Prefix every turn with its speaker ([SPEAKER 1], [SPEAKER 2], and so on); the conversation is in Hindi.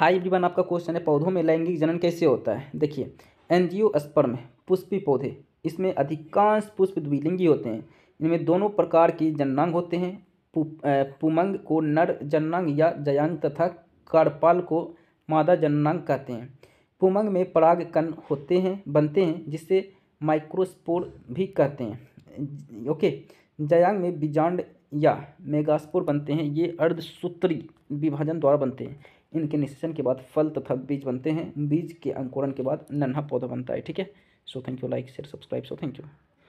[SPEAKER 1] हाई एवरीवन आपका क्वेश्चन है पौधों में लैंगिक जनन कैसे होता है देखिए एनजीओ स्पर्म पुष्पी पौधे इसमें अधिकांश पुष्प द्विलिंगी होते हैं इनमें दोनों प्रकार के जननांग होते हैं पुमंग को नर जननांग या जयांग तथा कारपाल को मादा जननांग कहते हैं पुमंग में पराग कन होते हैं बनते हैं जिसे माइक्रोस्पोर भी कहते हैं ओके जयांग में बीजांड या मेगास्पोर बनते हैं ये अर्धसूत्री विभाजन द्वारा बनते हैं इनके निषेचन के बाद फल तथा बीज बनते हैं बीज के अंकुरण के बाद नन्हा पौधा बनता है ठीक है so thank you like share subscribe so thank you